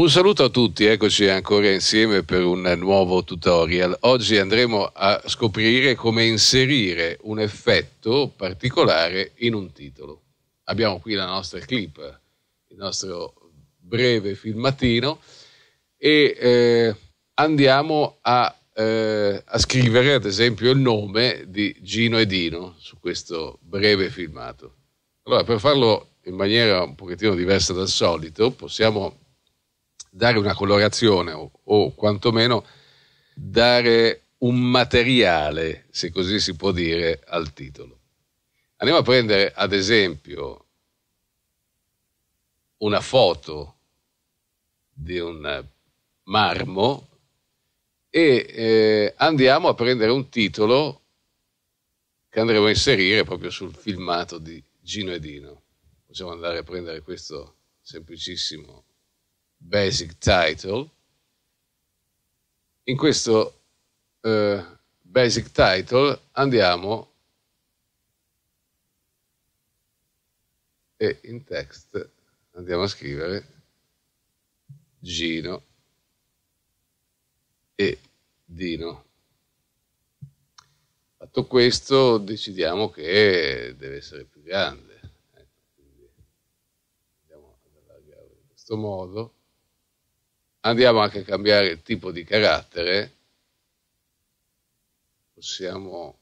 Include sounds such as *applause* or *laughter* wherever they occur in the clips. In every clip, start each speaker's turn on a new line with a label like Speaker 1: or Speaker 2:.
Speaker 1: Un saluto a tutti, eccoci ancora insieme per un nuovo tutorial. Oggi andremo a scoprire come inserire un effetto particolare in un titolo. Abbiamo qui la nostra clip, il nostro breve filmatino e eh, andiamo a, eh, a scrivere ad esempio il nome di Gino e Dino su questo breve filmato. Allora per farlo in maniera un pochettino diversa dal solito possiamo dare una colorazione o, o quantomeno dare un materiale, se così si può dire, al titolo. Andiamo a prendere ad esempio una foto di un marmo e eh, andiamo a prendere un titolo che andremo a inserire proprio sul filmato di Gino e Dino. Possiamo andare a prendere questo semplicissimo Basic Title, in questo eh, Basic Title andiamo e in text andiamo a scrivere Gino e Dino. Fatto questo decidiamo che deve essere più grande. Ecco, andiamo ad allargarlo in questo modo andiamo anche a cambiare il tipo di carattere, possiamo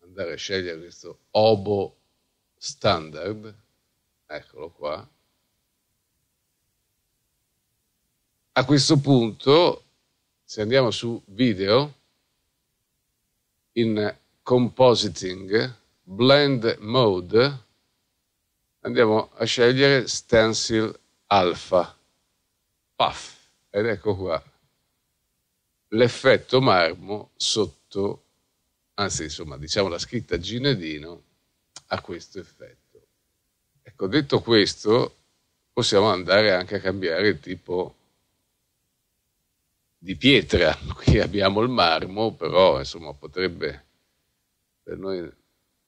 Speaker 1: andare a scegliere questo obo standard, eccolo qua. A questo punto, se andiamo su video, in compositing, blend mode, andiamo a scegliere stencil alfa. Paf! Ed ecco qua l'effetto marmo sotto, anzi insomma diciamo la scritta Ginedino ha questo effetto. Ecco, detto questo, possiamo andare anche a cambiare il tipo di pietra. *laughs* Qui abbiamo il marmo, però insomma potrebbe per noi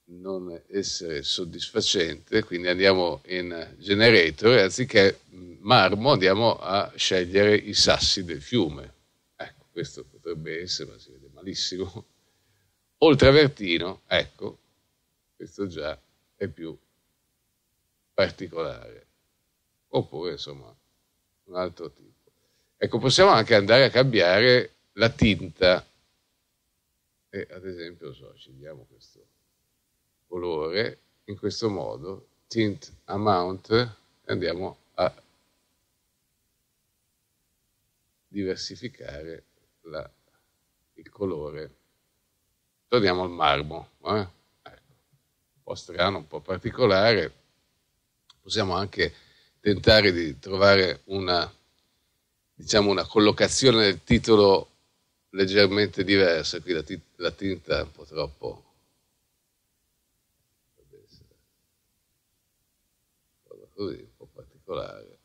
Speaker 1: non essere soddisfacente, quindi andiamo in generator e anziché marmo andiamo a scegliere i sassi del fiume. Ecco, questo potrebbe essere, ma si vede malissimo. O il travertino, ecco, questo già è più particolare. Oppure, insomma, un altro tipo. Ecco, possiamo anche andare a cambiare la tinta. E, ad esempio, so, scegliamo questo colore in questo modo, tint amount, e andiamo a diversificare la, il colore. Torniamo al marmo, eh? ecco. un po' strano, un po' particolare. Possiamo anche tentare di trovare una, diciamo, una collocazione del titolo leggermente diversa. Qui la, la tinta è un po' troppo così, un po' particolare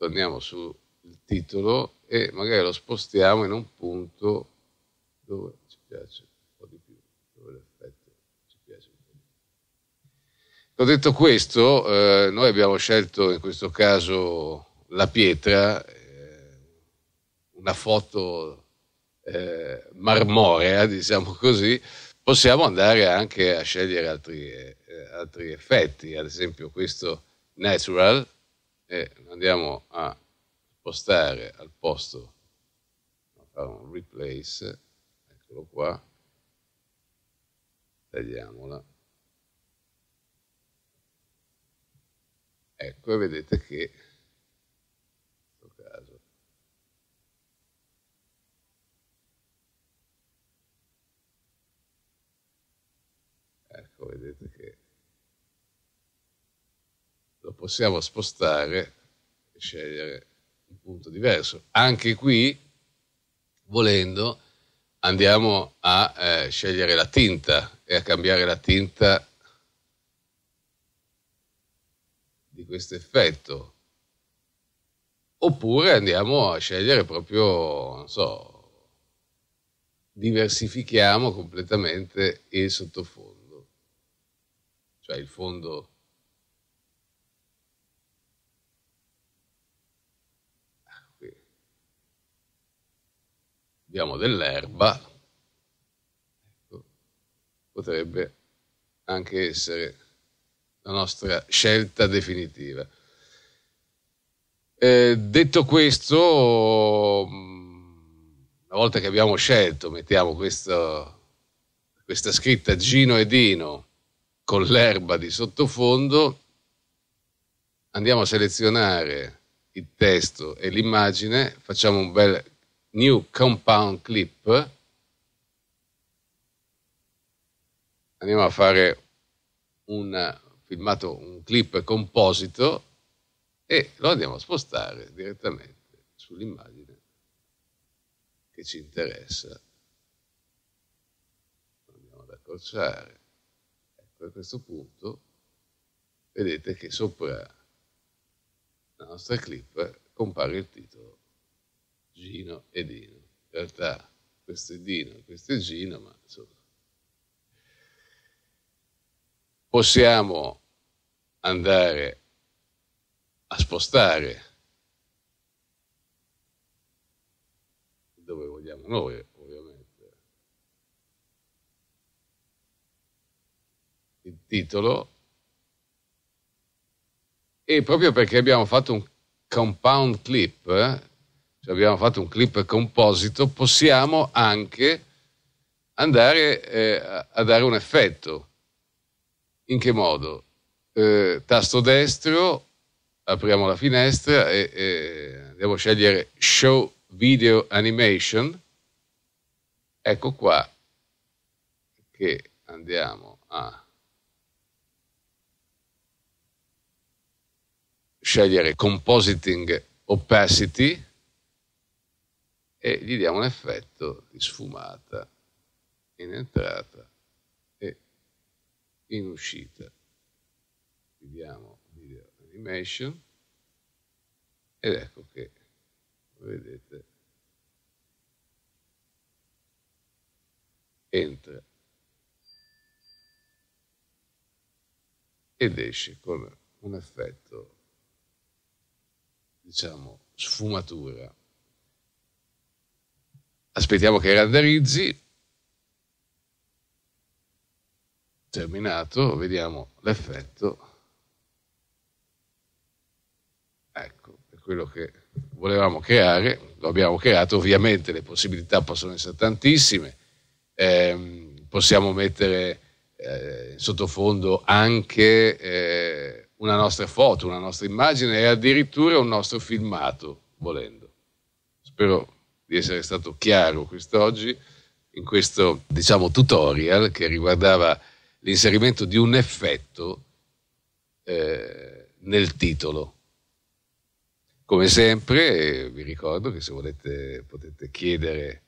Speaker 1: torniamo sul titolo e magari lo spostiamo in un punto dove ci piace un po' di più, dove l'effetto ci piace un po' di più. Ho detto questo, eh, noi abbiamo scelto in questo caso la pietra, eh, una foto eh, marmorea, *laughs* diciamo così, possiamo andare anche a scegliere altri, eh, altri effetti, ad esempio questo natural, e andiamo a spostare al posto, a fare un replace, eccolo qua, tagliamola, ecco e vedete che ecco, vedete lo possiamo spostare e scegliere un punto diverso. Anche qui, volendo, andiamo a eh, scegliere la tinta e a cambiare la tinta di questo effetto. Oppure andiamo a scegliere proprio, non so, diversifichiamo completamente il sottofondo, cioè il fondo diamo dell'erba, ecco, potrebbe anche essere la nostra scelta definitiva. Eh, detto questo, una volta che abbiamo scelto, mettiamo questo, questa scritta Gino e Dino con l'erba di sottofondo, andiamo a selezionare il testo e l'immagine, facciamo un bel new compound clip andiamo a fare un filmato un clip composito e lo andiamo a spostare direttamente sull'immagine che ci interessa andiamo ad accorciare ecco a questo punto vedete che sopra la nostra clip compare il titolo Gino e Dino. In realtà questo è Dino, questo è Gino, ma insomma. Possiamo andare a spostare dove vogliamo noi, ovviamente, il titolo e proprio perché abbiamo fatto un compound clip, eh, abbiamo fatto un clip composito, possiamo anche andare eh, a dare un effetto. In che modo? Eh, tasto destro, apriamo la finestra e, e andiamo a scegliere Show Video Animation. Ecco qua che andiamo a scegliere Compositing Opacity e gli diamo un effetto di sfumata in entrata e in uscita. Gli diamo video animation ed ecco che vedete entra ed esce con un effetto diciamo sfumatura aspettiamo che renderizzi. Terminato, vediamo l'effetto. Ecco, è quello che volevamo creare, lo abbiamo creato, ovviamente le possibilità possono essere tantissime, eh, possiamo mettere eh, in sottofondo anche eh, una nostra foto, una nostra immagine e addirittura un nostro filmato, volendo. Spero di essere stato chiaro quest'oggi in questo diciamo, tutorial che riguardava l'inserimento di un effetto eh, nel titolo. Come sempre vi ricordo che se volete potete chiedere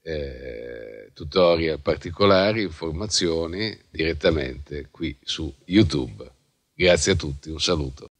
Speaker 1: eh, tutorial particolari, informazioni direttamente qui su YouTube. Grazie a tutti, un saluto.